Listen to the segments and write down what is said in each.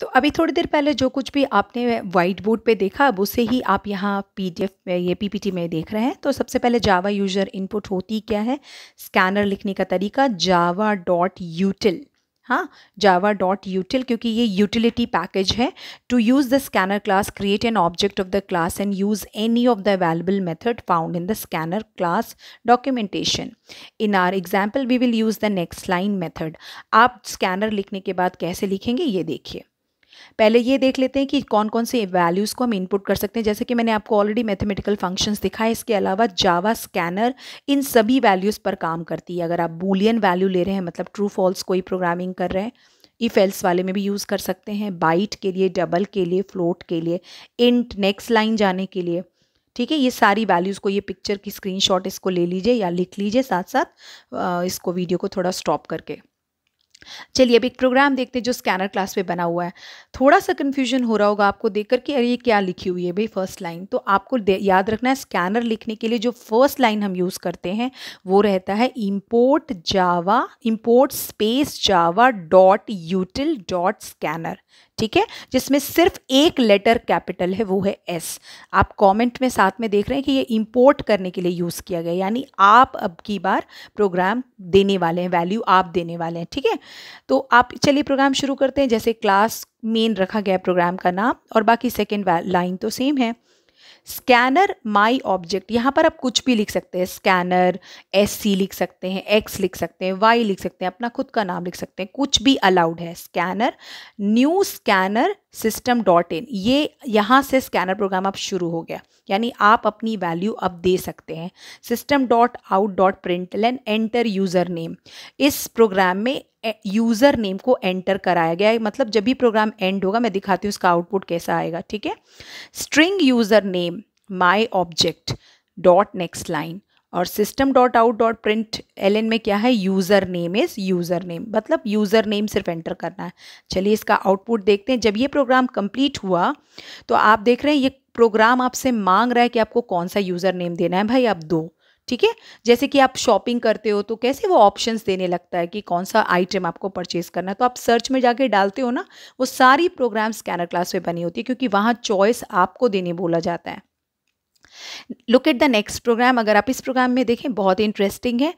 तो अभी थोड़ी देर पहले जो कुछ भी आपने वाइट बोर्ड पे देखा अब उसे ही आप यहाँ पीडीएफ में ये पीपीटी में देख रहे हैं तो सबसे पहले जावा यूजर इनपुट होती क्या है स्कैनर लिखने का तरीका जावा डॉट यूटिल हाँ जावा डॉट यूटिल क्योंकि ये यूटिलिटी पैकेज है to use the scanner class create an object of the class and use any of the available method found in the scanner class documentation in our example we will use the next line method आप scanner लिखने के बाद कैसे लिखेंगे ये देखिए पहले ये देख लेते हैं कि कौन कौन से वैल्यूज़ को हम इनपुट कर सकते हैं जैसे कि मैंने आपको ऑलरेडी मैथमेटिकल फंक्शंस दिखाए इसके अलावा जावा स्कैनर इन सभी वैल्यूज़ पर काम करती है अगर आप बूलियन वैल्यू ले रहे हैं मतलब ट्रू फॉल्स कोई प्रोग्रामिंग कर रहे हैं ई फेल्स वाले में भी यूज़ कर सकते हैं बाइट के लिए डबल के लिए फ्लोट के लिए इंट नेक्स्ट लाइन जाने के लिए ठीक है ये सारी वैल्यूज़ को ये पिक्चर की स्क्रीनशॉट इसको ले लीजिए या लिख लीजिए साथ साथ इसको वीडियो को थोड़ा स्टॉप करके चलिए अब एक प्रोग्राम देखते हैं जो स्कैनर क्लास पे बना हुआ है थोड़ा सा कन्फ्यूजन हो रहा होगा आपको देख कर कि अरे ये क्या लिखी हुई है भाई फर्स्ट लाइन तो आपको याद रखना है स्कैनर लिखने के लिए जो फर्स्ट लाइन हम यूज़ करते हैं वो रहता है import Java import space Java dot util dot scanner ठीक है जिसमें सिर्फ एक लेटर कैपिटल है वो है एस आप कमेंट में साथ में देख रहे हैं कि ये इंपोर्ट करने के लिए यूज़ किया गया यानी आप अब की बार प्रोग्राम देने वाले हैं वैल्यू आप देने वाले हैं ठीक है तो आप चलिए प्रोग्राम शुरू करते हैं जैसे क्लास मेन रखा गया प्रोग्राम का नाम और बाकी सेकेंड लाइन तो सेम है स्कैनर माई ऑब्जेक्ट यहाँ पर आप कुछ भी लिख सकते हैं स्कैनर एस सी लिख सकते हैं एक्स लिख सकते हैं वाई लिख सकते हैं अपना खुद का नाम लिख सकते हैं कुछ भी अलाउड है scanner new scanner system dot in ये यहाँ से स्कैनर प्रोग्राम अब शुरू हो गया यानी आप अपनी वैल्यू अब दे सकते हैं system dot out dot println enter user name इस प्रोग्राम में यूज़र नेम को एंटर कराया गया है मतलब जब भी प्रोग्राम एंड होगा मैं दिखाती हूँ उसका आउटपुट कैसा आएगा ठीक है string user name my object dot next line और system dot out dot L N में क्या है user name is user name मतलब यूज़र नेम सिर्फ एंटर करना है चलिए इसका आउटपुट देखते हैं जब ये प्रोग्राम कंप्लीट हुआ तो आप देख रहे हैं ये प्रोग्राम आपसे मांग रहा है कि आपको कौन सा यूज़र नेम देना है भाई आप दो ठीक है जैसे कि आप शॉपिंग करते हो तो कैसे वो ऑप्शंस देने लगता है कि कौन सा आइटम आपको परचेज करना है तो आप सर्च में जाके डालते हो ना वो सारी प्रोग्राम स्कैनर क्लास में बनी होती है क्योंकि वहाँ चॉइस आपको देने बोला जाता है look at the next program अगर आप इस प्रोग्राम में देखें बहुत इंटरेस्टिंग है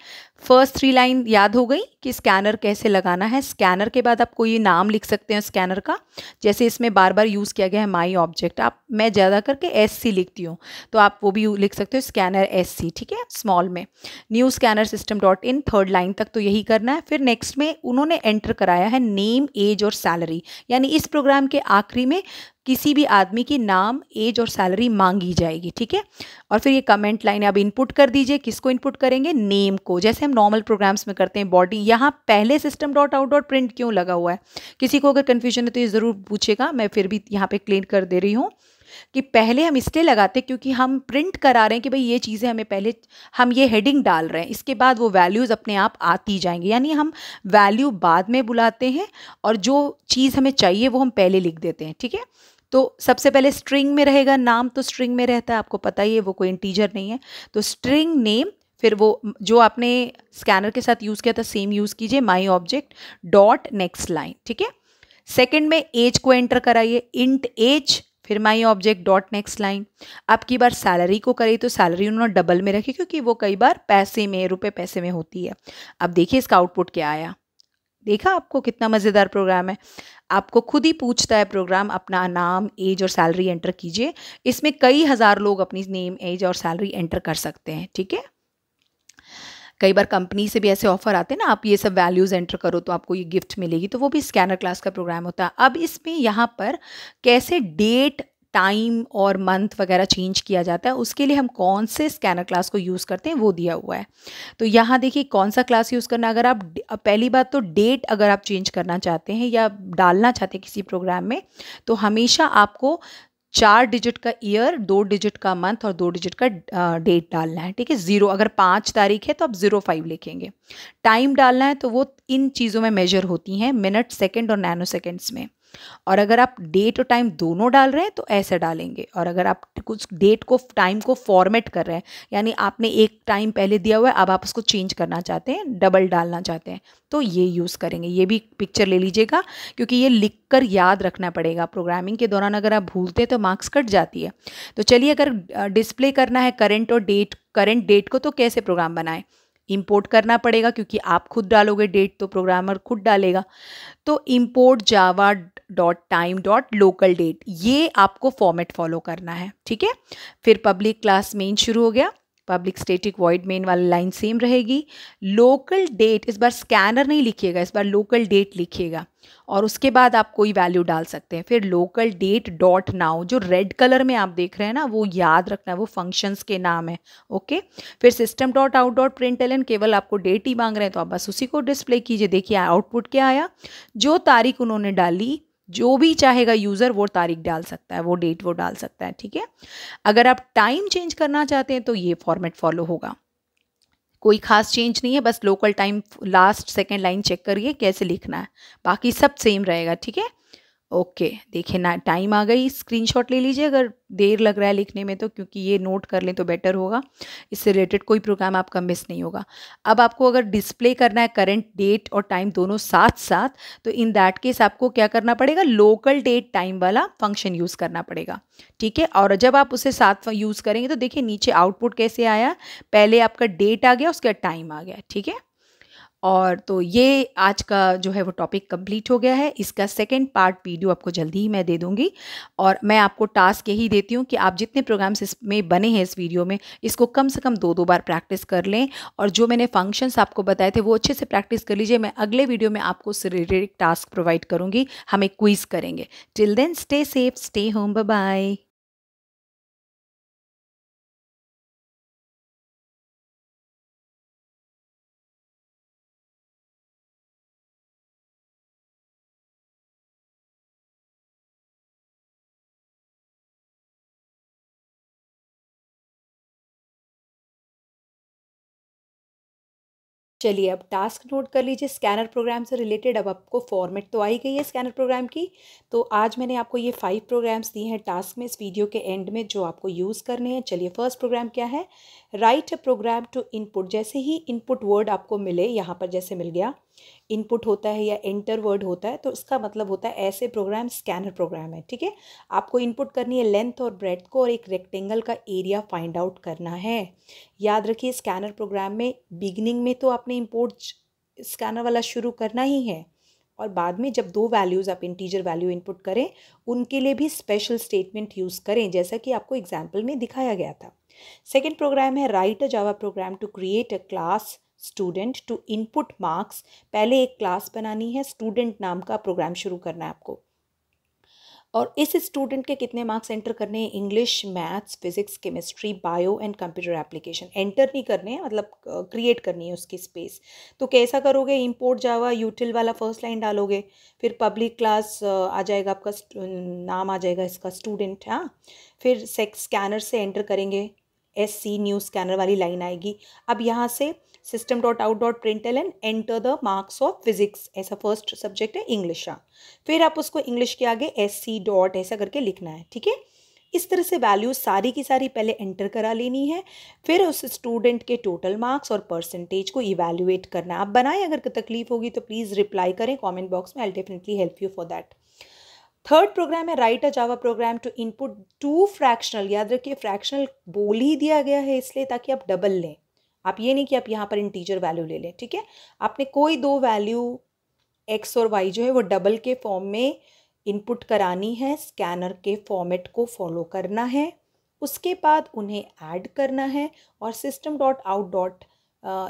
फर्स्ट थ्री लाइन याद हो गई कि स्कैनर कैसे लगाना है स्कैनर के बाद आप कोई नाम लिख सकते हैं स्कैनर का जैसे इसमें बार बार यूज़ किया गया है माई ऑब्जेक्ट आप मैं ज़्यादा करके एस सी लिखती हूँ तो आप वो भी लिख सकते हो स्कैनर एस सी ठीक है स्मॉल में new scanner system dot in third line तक तो यही करना है फिर नेक्स्ट में उन्होंने एंटर कराया है नेम एज और सैलरी यानी इस प्रोग्राम के आखिरी में किसी भी आदमी की नाम एज और सैलरी मांगी जाएगी ठीक है और फिर ये कमेंट लाइन अब इनपुट कर दीजिए किसको इनपुट करेंगे नेम को जैसे हम नॉर्मल प्रोग्राम्स में करते हैं बॉडी यहाँ पहले system dot out dot print क्यों लगा हुआ है किसी को अगर कन्फ्यूजन है तो ये ज़रूर पूछेगा मैं फिर भी यहाँ पर क्लियर कर दे रही हूँ कि पहले हम इसलिए लगाते क्योंकि हम प्रिंट करा रहे हैं कि भाई ये चीज़ें हमें पहले हम ये हेडिंग डाल रहे हैं इसके बाद वो वैल्यूज़ अपने आप आती जाएंगे यानी हम वैल्यू बाद में बुलाते हैं और जो चीज़ हमें चाहिए वो हम पहले लिख देते हैं ठीक है तो सबसे पहले स्ट्रिंग में रहेगा नाम तो स्ट्रिंग में रहता है आपको पता ही है वो कोई इंटीजर नहीं है तो स्ट्रिंग नेम फिर वो जो आपने स्कैनर के साथ यूज़ किया था सेम यूज़ कीजिए my object dot next line ठीक है सेकेंड में एज को एंटर कराइए इंट एज फिर my object dot next line अब की बार सैलरी को करें तो सैलरी उन्होंने डबल में रखी क्योंकि वो कई बार पैसे में रुपए पैसे में होती है अब देखिए इसका आउटपुट क्या आया देखा आपको कितना मज़ेदार प्रोग्राम है आपको खुद ही पूछता है प्रोग्राम अपना नाम एज और सैलरी एंटर कीजिए इसमें कई हज़ार लोग अपनी नेम एज और सैलरी एंटर कर सकते हैं ठीक है कई बार कंपनी से भी ऐसे ऑफर आते हैं ना आप ये सब वैल्यूज़ एंटर करो तो आपको ये गिफ्ट मिलेगी तो वो भी स्कैनर क्लास का प्रोग्राम होता है अब इसमें यहाँ पर कैसे डेट टाइम और मंथ वगैरह चेंज किया जाता है उसके लिए हम कौन से स्कैनर क्लास को यूज़ करते हैं वो दिया हुआ है तो यहाँ देखिए कौन सा क्लास यूज़ करना अगर आप पहली बात तो डेट अगर आप चेंज करना चाहते हैं या डालना चाहते हैं किसी प्रोग्राम में तो हमेशा आपको चार डिजिट का ईयर दो डिजिट का मंथ और दो डिजिट का डेट डालना है ठीक है ज़ीरो अगर पाँच तारीख है तो आप ज़ीरो फाइव लिखेंगे टाइम डालना है तो वो इन चीज़ों में मेजर होती हैं मिनट सेकेंड और नैनो सेकेंड्स में और अगर आप डेट और टाइम दोनों डाल रहे हैं तो ऐसे डालेंगे और अगर आप कुछ डेट को टाइम को फॉर्मेट कर रहे हैं यानी आपने एक टाइम पहले दिया हुआ है अब आप उसको चेंज करना चाहते हैं डबल डालना चाहते हैं तो ये यूज़ करेंगे ये भी पिक्चर ले लीजिएगा क्योंकि ये लिख कर याद रखना पड़ेगा प्रोग्रामिंग के दौरान अगर आप भूलते हैं तो मार्क्स कट जाती है तो चलिए अगर डिस्प्ले करना है करेंट और डेट करेंट डेट को तो कैसे प्रोग्राम बनाएं इंपोर्ट करना पड़ेगा क्योंकि आप खुद डालोगे डेट तो प्रोग्रामर खुद डालेगा तो import Java dot time dot local date ये आपको फॉर्मेट फॉलो करना है ठीक है फिर पब्लिक क्लास मेन शुरू हो गया पब्लिक स्टेटिक वॉइड मेन वाली लाइन सेम रहेगी लोकल डेट इस बार स्कैनर नहीं लिखिएगा इस बार लोकल डेट लिखिएगा और उसके बाद आप कोई वैल्यू डाल सकते हैं फिर लोकल डेट डॉट नाउ जो रेड कलर में आप देख रहे हैं ना वो याद रखना है वो फंक्शंस के नाम है ओके फिर system dot out dot println केवल आपको डेट ही मांग रहे हैं तो आप बस उसी को डिस्प्ले कीजिए देखिए आउटपुट क्या आया जो तारीख उन्होंने डाली जो भी चाहेगा यूज़र वो तारीख डाल सकता है वो डेट वो डाल सकता है ठीक है अगर आप टाइम चेंज करना चाहते हैं तो ये फॉर्मेट फॉलो होगा कोई खास चेंज नहीं है बस local time last second line check करिए कैसे लिखना है बाकी सब सेम रहेगा ठीक है ओके देखिए ना टाइम आ गई स्क्रीनशॉट ले लीजिए अगर देर लग रहा है लिखने में तो क्योंकि ये नोट कर लें तो बेटर होगा इससे रिलेटेड कोई प्रोग्राम आपका मिस नहीं होगा अब आपको अगर डिस्प्ले करना है करंट डेट और टाइम दोनों साथ साथ तो इन दैट केस आपको क्या करना पड़ेगा लोकल डेट टाइम वाला फंक्शन यूज़ करना पड़ेगा ठीक है और जब आप उसे साथ यूज़ करेंगे तो देखिए नीचे आउटपुट कैसे आया पहले आपका डेट आ गया उसके टाइम आ गया ठीक है और तो ये आज का जो है वो टॉपिक कंप्लीट हो गया है इसका सेकेंड पार्ट वीडियो आपको जल्दी ही मैं दे दूंगी और मैं आपको टास्क यही देती हूँ कि आप जितने प्रोग्राम्स इसमें बने हैं इस वीडियो में इसको कम से कम दो दो बार प्रैक्टिस कर लें और जो मैंने फंक्शंस आपको बताए थे वो अच्छे से प्रैक्टिस कर लीजिए मैं अगले वीडियो में आपको उससे रिलेटेड टास्क प्रोवाइड करूँगी हम एक क्विज़ करेंगे till then stay safe stay home bye चलिए अब टास्क नोट कर लीजिए स्कैनर प्रोग्राम से रिलेटेड अब आपको फॉर्मेट तो आई गई है स्कैनर प्रोग्राम की तो आज मैंने आपको ये फाइव प्रोग्राम्स दिए हैं टास्क में इस वीडियो के एंड में जो आपको यूज़ करने हैं चलिए फर्स्ट प्रोग्राम क्या है write a program to input जैसे ही इनपुट वर्ड आपको मिले यहाँ पर जैसे मिल गया इनपुट होता है या इंटर वर्ड होता है तो इसका मतलब होता है ऐसे प्रोग्राम स्कैनर प्रोग्राम है ठीक है आपको इनपुट करनी है लेंथ और ब्रेथ को और एक रेक्टेंगल का एरिया फाइंड आउट करना है याद रखिए स्कैनर प्रोग्राम में बिगनिंग में तो आपने इम्पोर्ट स्कैनर वाला शुरू करना ही है और बाद में जब दो वैल्यूज़ आप इंटीजर वैल्यू इनपुट करें उनके लिए भी स्पेशल स्टेटमेंट यूज़ करें जैसा कि आपको एग्जाम्पल में दिखाया गया था सेकेंड प्रोग्राम है write a Java program to create a class student to input marks पहले एक क्लास बनानी है स्टूडेंट नाम का प्रोग्राम शुरू करना है आपको और इस स्टूडेंट के कितने मार्क्स एंटर करने हैं English maths physics chemistry bio and computer application enter नहीं करने हैं मतलब क्रिएट करनी है उसकी स्पेस तो कैसा करोगे इंपोर्ट जावा यूटिल वाला फर्स्ट लाइन डालोगे फिर पब्लिक क्लास आ जाएगा आपका नाम आ जाएगा इसका स्टूडेंट हाँ फिर सेक्स स्कैनर से एंटर करेंगे एस सी न्यूज़ स्कैनर वाली लाइन आएगी अब यहाँ से system dot out dot println enter the marks of physics ऐसा फर्स्ट सब्जेक्ट है इंग्लिश का हाँ। फिर आप उसको इंग्लिश के आगे एस सी डॉट ऐसा करके लिखना है ठीक है इस तरह से वैल्यू सारी की सारी पहले एंटर करा लेनी है फिर उस स्टूडेंट के टोटल मार्क्स और परसेंटेज को इवेल्यूएट करना आप बनाएं अगर तकलीफ होगी तो प्लीज़ रिप्लाई करें कमेंट बॉक्स में I definitely help you for that third program है write a Java program to input to fractional याद रखिए फ्रैक्शनल बोल ही दिया गया है इसलिए ताकि आप डबल लें आप ये नहीं कि आप यहाँ पर इंटीजर वैल्यू ले लें ठीक है आपने कोई दो वैल्यू एक्स और वाई जो है वो डबल के फॉर्म में इनपुट करानी है स्कैनर के फॉर्मेट को फॉलो करना है उसके बाद उन्हें ऐड करना है और system dot out dot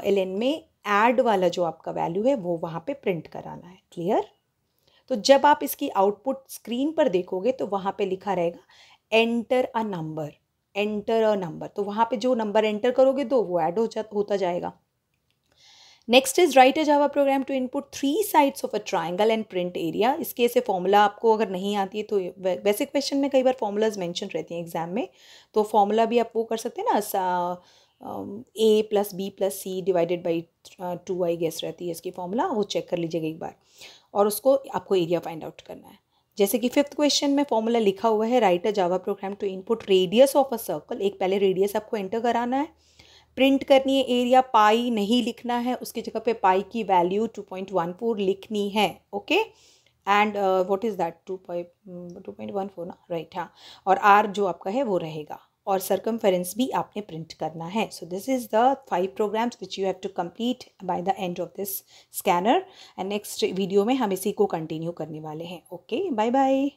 L N में ऐड वाला जो आपका वैल्यू है वो वहाँ पे प्रिंट कराना है क्लियर तो जब आप इसकी आउटपुट स्क्रीन पर देखोगे तो वहाँ पे लिखा रहेगा enter a number enter a number तो वहाँ पे जो नंबर एंटर करोगे दो तो वो ऐड हो जा होता जाएगा next is write a Java program to input three sides of a triangle and print area इसके ऐसे फॉर्मूला आपको अगर नहीं आती है तो वैसे क्वेश्चन में कई बार फॉर्मूलाज मैंशन रहती हैं एग्जाम में तो फॉर्मूला भी आप वो कर सकते हैं ना A plus B plus C divided by two I guess रहती है इसकी फॉर्मूला वो चेक कर लीजिएगा एक बार और उसको आपको एरिया फाइंड आउट करना है जैसे कि फिफ्थ क्वेश्चन में फॉर्मूला लिखा हुआ है write a Java program to input radius of a circle एक पहले रेडियस आपको एंटर कराना है प्रिंट करनी है एरिया पाई नहीं लिखना है उसकी जगह पे पाई की value two point one four लिखनी है okay and what is that two point two point one four ना राइट हाँ और आर जो आपका है वो रहेगा और फेरेंस भी आपने प्रिंट करना है so this is the five programs which you have to complete by the end of this scanner and next video में हम इसी को कंटिन्यू करने वाले हैं ओके बाय बाय